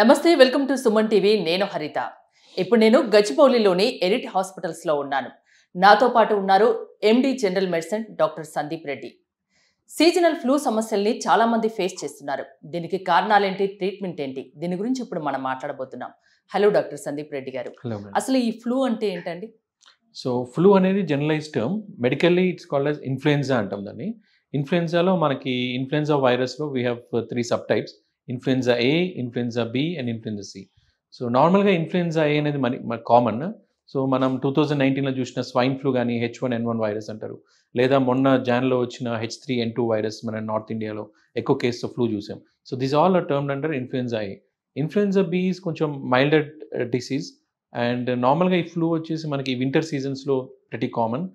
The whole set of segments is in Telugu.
నమస్తే వెల్కమ్ టు సుమన్ టీవీ నేను హరిత ఇప్పుడు నేను గచ్చిపౌలిలోని ఎరిట్ హాస్పిటల్స్లో ఉన్నాను నాతో పాటు ఉన్నారు MD general medicine doctor Sandeep Reddy seasonal flu సమస్యల్ని చాలామంది ఫేస్ చేస్తున్నారు దీనికి కారణాలేంటి ట్రీట్మెంట్ ఏంటి దీని గురించి ఇప్పుడు మనం మాట్లాడబోతున్నాం హలో డాక్టర్ సందీప్ రెడ్డి గారు అసలు ఈ ఫ్లూ అంటే ఏంటండి సో ఫ్లూ అనేది generalise term medically it's called influenza అంటాం దాన్ని ఇన్ఫ్లుయెన్జాలో మనకి ఇన్ఫ్లుయెన్జా వైరస్లో we have three subtypes influenza A influenza B and influenza C so నార్మల్గా ఇన్ఫ్లుయెన్జా ఏ అనేది మన కామన్ సో మనం టూ థౌజండ్ నైన్టీన్లో చూసిన స్వైన్ ఫ్లూ కానీ H one N one virus అంటారు లేదా మొన్న జాన్లో వచ్చిన H three N two virus మన నార్త్ ఇండియాలో ఎక్కువ కేసు ఫ్లూ చూసాం సో దిస్ ఆల్ టర్మ్ అంటారు influenza A influenza B is కొంచెం మైల్డ్ డిసీజ్ అండ్ నార్మల్గా ఈ ఫ్లూ వచ్చేసి మనకి వింటర్ సీజన్స్లో ప్రతి కామన్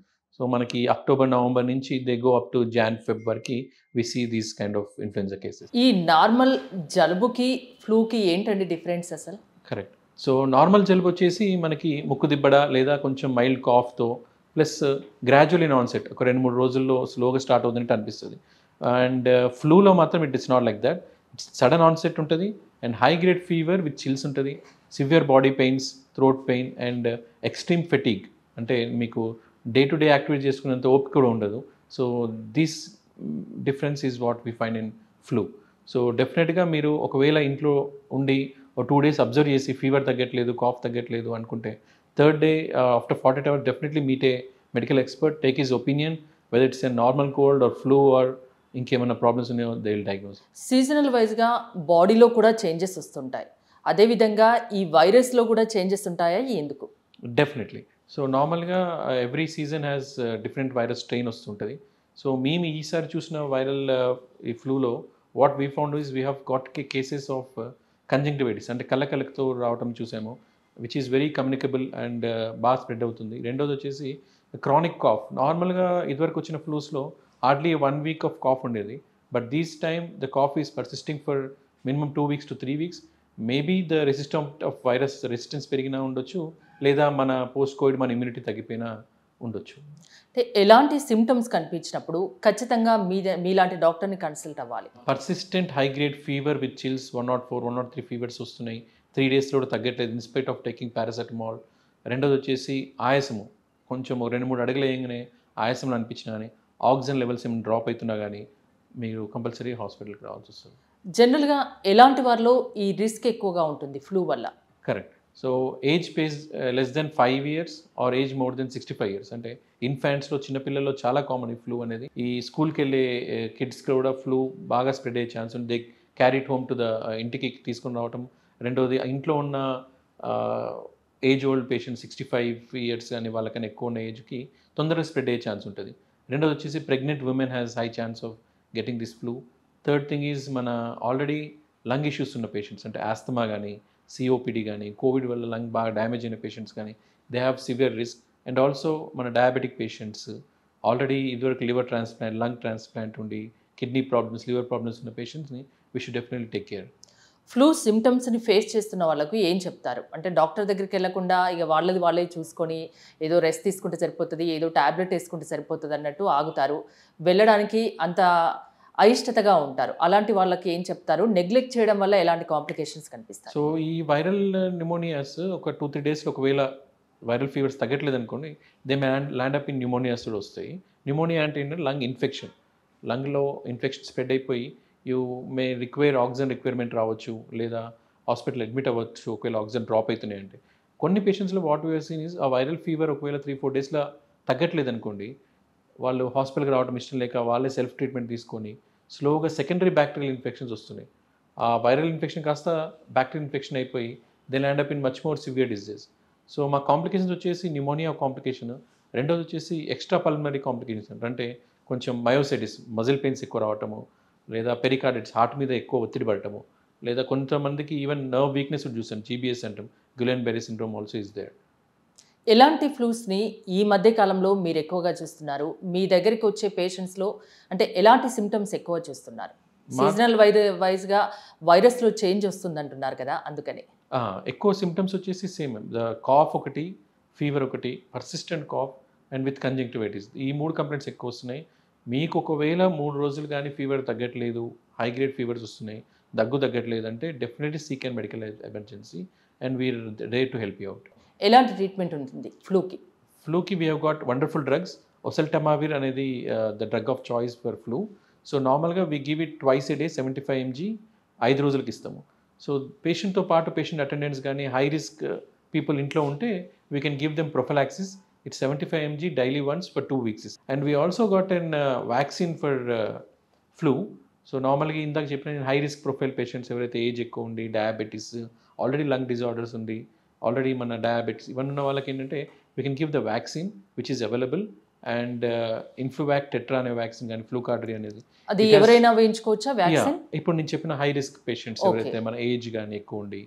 సో మనకి అక్టోబర్ నవంబర్ నుంచి they go up to Jan Feb వరకు we see these kind of influenza cases ఈ నార్మల్ జలుబుకి ఫ్లూకి ఏంటండి డిఫరెన్స్ అసలు కరెక్ట్ సో నార్మల్ జలుబు వచ్చేసి మనకి ముక్కు దిబ్బడ లేదా కొంచెం మైల్డ్ కాఫ్తో ప్లస్ గ్రాడ్యువల్ ఇన్ ఆన్సెట్ ఒక రెండు మూడు రోజుల్లో స్లోగా స్టార్ట్ అవుతున్నట్టు అనిపిస్తుంది అండ్ ఫ్లూలో uh, మాత్రం it is not like that sudden onset ఉంటుంది and high grade fever with chills ఉంటుంది severe body pains throat pain and extreme fatigue అంటే మీకు డే టు డే యాక్టివేట్ చేసుకునేంత ఓపిక కూడా ఉండదు so this difference is what we find in flu so డెఫినెట్గా మీరు ఒకవేళ ఇంట్లో ఉండి ఒక టూ డేస్ అబ్జర్వ్ చేసి ఫీవర్ తగ్గట్లేదు కాఫ్ తగ్గట్లేదు అనుకుంటే third day after forty eight hours definitely meet a medical expert take his opinion whether it's a normal cold or flu or ఇంకేమైనా ప్రాబ్లమ్స్ ఉన్నాయో దే విల్ డయాగ్నోస్ సీజనల్ వైజ్గా బాడీలో కూడా చేంజెస్ వస్తుంటాయి అదేవిధంగా ఈ వైరస్లో కూడా చేంజెస్ ఉంటాయా ఎందుకు డెఫినెట్లీ సో నార్మల్గా every season has different virus strain వస్తుంటుంది సో మేము ఈసారి చూసిన వైరల్ uh, ఈ ఫ్లూలో what we found is we have got cases of conjunctivitis అంటే కళ్ళ కళ్ళతో రావటం చూసాము which is very communicable and బాగా స్ప్రెడ్ అవుతుంది రెండోది వచ్చేసి క్రానిక్ కాఫ్ నార్మల్గా ఇదివరకు వచ్చిన ఫ్లూస్లో hardly one week of cough ఉండేది but these time the cough is persisting for minimum two weeks to three weeks maybe the resistant of virus resistance పెరిగినా ఉండొచ్చు లేదా మన పోస్ట్ కోవిడ్ మన ఇమ్యూనిటీ తగ్గిపోయినా ఉండొచ్చు అంటే ఎలాంటి సిమ్టమ్స్ కనిపించినప్పుడు ఖచ్చితంగా మీ మీలాంటి డాక్టర్ని కన్సల్ట్ అవ్వాలి persistent high grade fever with chills one not four one not three fevers వస్తున్నాయి త్రీ డేస్లో కూడా తగ్గట్లేదు ఇన్స్పైట్ ఆఫ్ టేకింగ్ పారాసెటమాల్ రెండోది వచ్చేసి ఆయాసము కొంచెం రెండు మూడు అడుగులు వేయగానే ఆయాసంలో అనిపించినా కానీ ఆక్సిజన్ లెవెల్స్ ఏమైనా డ్రాప్ అవుతున్నా కానీ మీరు కంపల్సరీ హాస్పిటల్కి రావాల్సి వస్తుంది జనరల్గా ఎలాంటి వారిలో ఈ రిస్క్ ఎక్కువగా ఉంటుంది ఫ్లూ వల్ల correct so age page less than five years or age more than sixty five years అంటే ఇన్ఫాంట్స్లో చిన్నపిల్లల్లో చాలా కామన్ ఈ ఫ్లూ అనేది ఈ స్కూల్కి వెళ్ళే కిడ్స్కి uh, కూడా ఫ్లూ బాగా స్ప్రెడ్ అయ్యే ఛాన్స్ ఉంది they carry it home to the ఇంటికి తీసుకుని రావటం రెండవది ఇంట్లో ఉన్న age old patient sixty five years అని వాళ్ళకన్నా ఎక్కువ ఉన్న ఏజ్కి తొందరగా స్ప్రెడ్ అయ్యే ఛాన్స్ ఉంటుంది రెండోది వచ్చేసి pregnant women has high chance of getting this flu third thing is మన ఆల్రెడీ లంగ్ ఇష్యూస్ ఉన్న పేషెంట్స్ అంటే ఆస్తమా కానీ సిఓపిడి కానీ కోవిడ్ వల్ల లంగ్ బాగా డ్యామేజ్ అయిన పేషెంట్స్ కానీ they have severe risk and also మన డయాబెటిక్ పేషెంట్స్ ఆల్రెడీ ఇదివరకు లివర్ ట్రాన్స్ప్లాంట్ లంగ్ ట్రాన్స్ప్లాంట్ ఉండి కిడ్నీ ప్రాబ్లమ్స్ లివర్ ప్రాబ్లమ్స్ ఉన్న పేషెంట్స్ని we should definitely take care flu సిమ్టమ్స్ని ఫేస్ చేస్తున్న వాళ్ళకు ఏం చెప్తారు అంటే డాక్టర్ దగ్గరికి వెళ్లకుండా ఇక వాళ్ళది వాళ్ళే చూసుకొని ఏదో రెస్ట్ తీసుకుంటే సరిపోతుంది ఏదో ట్యాబ్లెట్ వేసుకుంటే సరిపోతుంది అన్నట్టు ఆగుతారు వెళ్ళడానికి అంత అయిష్టతగా ఉంటారు అలాంటి వాళ్ళకి ఏం చెప్తారు నెగ్లెక్ట్ చేయడం వల్ల ఎలాంటి కాంప్లికేషన్స్ కనిపిస్తాయి సో ఈ వైరల్ న్యూమోనియాస్ ఒక టూ త్రీ డేస్కి ఒకవేళ వైరల్ ఫీవర్స్ తగ్గట్లేదు అనుకోండి they may land up in pneumonias కూడా వస్తాయి న్యూమోనియా అంటే ఏంటంటే లంగ్ ఇన్ఫెక్షన్ లంగ్లో ఇన్ఫెక్షన్ స్ప్రెడ్ అయిపోయి you may require oxygen requirement రావచ్చు లేదా హాస్పిటల్ అడ్మిట్ అవ్వచ్చు ఒకవేళ ఆక్సిజన్ డ్రాప్ అవుతున్నాయి అంటే కొన్ని పేషెంట్స్లో వాట్ వీఆర్ సీన్ ఇస్ ఆ వైరల్ ఫీవర్ ఒకవేళ త్రీ ఫోర్ డేస్లో తగ్గట్లేదు అనుకోండి వాళ్ళు హాస్పిటల్కి రావడం ఇష్టం లేక వాళ్ళే సెల్ఫ్ ట్రీట్మెంట్ తీసుకొని స్లోగా సెకండరీ బ్యాక్టీరియల్ ఇన్ఫెక్షన్స్ వస్తున్నాయి ఆ వైరల్ ఇన్ఫెక్షన్ కాస్త బ్యాక్టీరియల్ ఇన్ఫెక్షన్ అయిపోయి they land up in much more severe disease so మా కాంప్లికేషన్స్ వచ్చేసి న్యూమోనియా కాంప్లికేషన్ రెండోది వచ్చేసి ఎక్స్ట్రా పల్మనరీ కాంప్లికేషన్స్ అంటే కొంచెం మయోసైటిస్ మజిల్ పెయిన్స్ ఎక్కువ రావటము లేదా పెరికార్డిట్స్ హార్ట్ మీద ఎక్కువ ఒత్తిడి పడటము లేదా కొంతమందికి ఈవెన్ నర్వ్ వీక్నెస్ చూసాను జీబీఎస్ అంటాం Guillain Barre syndrome also is that ఎలాంటి ఫ్లూస్ని ఈ మధ్య కాలంలో మీరు ఎక్కువగా చూస్తున్నారు మీ దగ్గరికి వచ్చే పేషెంట్స్లో అంటే ఎలాంటి సిమ్టమ్స్ ఎక్కువ చూస్తున్నారు సీజనల్ వైర వైజ్గా వైరస్లో చేంజ్ వస్తుంది అంటున్నారు కదా అందుకని ఎక్కువ సిమ్టమ్స్ వచ్చేసి సేమ్ కాఫ్ ఒకటి ఫీవర్ ఒకటి persistent cough and with conjunctivitis ఈ మూడు కంప్లైంట్స్ ఎక్కువ వస్తున్నాయి మీకు ఒకవేళ మూడు రోజులు కానీ ఫీవర్ తగ్గట్లేదు హై గ్రేడ్ ఫీవర్స్ వస్తున్నాయి దగ్గు తగ్గట్లేదు అంటే definitely seek and medical emergency and we're there to help you out ఎలాంటి ట్రీట్మెంట్ ఉంటుంది ఫ్లూకి ఫ్లూకి we had wonderful drugs oseltamivir అనేది the drug of choice for flu so నార్మల్గా we give it twice a day seventy five MG ఐదు రోజులకి ఇస్తాము సో పేషెంట్తో పాటు పేషెంట్ అటెండెన్స్ కానీ హై రిస్క్ పీపుల్ ఇంట్లో ఉంటే we can give them prophylaxis it seventy five MG daily once for two weeks and we also got an vaccine for flu so నార్మల్గా ఇందాక చెప్పిన హై రిస్క్ ప్రొఫైల్ పేషెంట్స్ ఎవరైతే ఏజ్ ఎక్కువ ఉంది డయాబెటీస్ ఆల్రెడీ లంగ్ డిజార్డర్స్ ఉంది ఆల్రెడీ మన డయాబెటీస్ ఇవన్నీ ఉన్న వాళ్ళకి ఏంటంటే we can give the vaccine which is available and Influvac Tetra అనే వ్యాక్సిన్ కానీ ఫ్లూ కార్డరీ అనేది అది ఎవరైనా వేయించుకోవచ్చా వ్యాక్సిన్ ఇప్పుడు నేను చెప్పిన హై రిస్క్ పేషెంట్స్ ఎవరైతే మన ఏజ్ కానీ ఎక్కువ ఉండి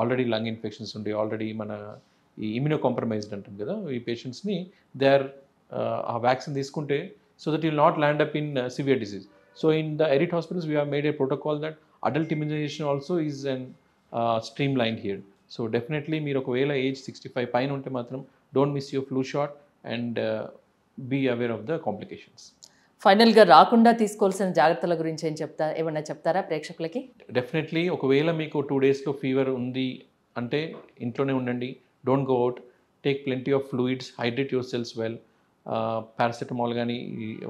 ఆల్రెడీ లంగ్ ఇన్ఫెక్షన్స్ ఉండి ఆల్రెడీ మన ఈ ఇమ్యూనో కాంప్రమైజ్డ్ అంటాం కదా ఈ పేషెంట్స్ని దే ఆర్ ఆ వ్యాక్సిన్ తీసుకుంటే so that you'll not land up in severe disease so in the Arete hospitals we have made a protocol that adult immunisation also is on streamline here so definitely మీరు ఒకవేళ ఏజ్ సిక్స్టీ ఫైవ్ పైన ఉంటే మాత్రం don't miss your flu shot and be aware of the complications ఫైనల్గా రాకుండా తీసుకోవాల్సిన జాగ్రత్తల గురించి ఏం చెప్తా ఏమన్నా చెప్తారా ప్రేక్షకులకి డెఫినెట్లీ ఒకవేళ మీకు టూ డేస్లో ఫీవర్ ఉంది అంటే ఇంట్లోనే ఉండండి don't go out take plenty of fluids hydrate your cells well paracetamol కానీ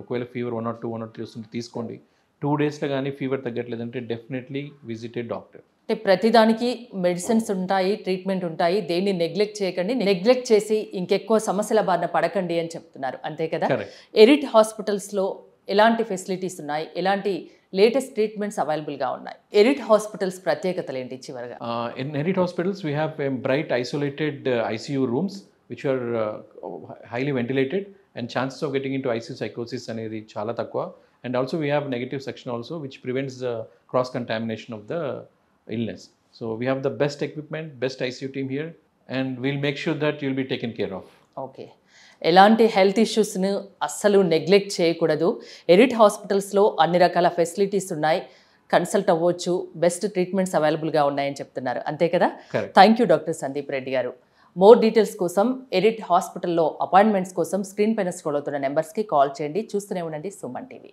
ఒకవేళ fever one or two one not three వస్తుంటే తీసుకోండి టూ డేస్లో కానీ ఫీవర్ తగ్గట్లేదంటే డెఫినెట్లీ విజిట్ ఏ డాక్టర్ అంటే ప్రతిదానికి మెడిసిన్స్ ఉంటాయి ట్రీట్మెంట్ ఉంటాయి దేన్ని నెగ్లెక్ట్ చేయకండి నెగ్లెక్ట్ చేసి ఇంకెక్కువ సమస్యల బారిన పడకండి అని చెప్తున్నారు అంతే కదా ఎరిట్ హాస్పిటల్స్లో ఎలాంటి ఫెసిలిటీస్ ఉన్నాయి ఎలాంటి లేటెస్ట్ ట్రీట్మెంట్స్ అవైలబుల్గా ఉన్నాయి ఎరిట్ హాస్పిటల్స్ ప్రత్యేకతలు ఏంటి చివరిగా in Arete hospitals we have bright isolated ICU rooms which are highly ventilated and chances of getting into IC సైకోసిస్ అనేది చాలా తక్కువ and also we have negative section also which prevents the cross contamination of the illness. So we have the best equipment, best ICU team here, and we'll make sure that you'll be taken care of. Okay ఎలాంటి హెల్త్ ఇష్యూస్ను అస్సలు నెగ్లెక్ట్ చేయకూడదు ఎరిట్ హాస్పిటల్స్లో అన్ని రకాల ఫెసిలిటీస్ ఉన్నాయి కన్సల్ట్ అవ్వచ్చు బెస్ట్ ట్రీట్మెంట్స్ అవైలబుల్గా ఉన్నాయని చెప్తున్నారు అంతే కదా thank you doctor Sandeep Reddy గారు మోర్ డీటెయిల్స్ కోసం ఎరిట్ హాస్పిటల్లో అపాయింట్మెంట్స్ కోసం స్క్రీన్ పైన స్క్రోల్ అవుతున్న నెంబర్స్కి కాల్ చేయండి చూస్తూనే ఉండండి సుమన్ టీవీ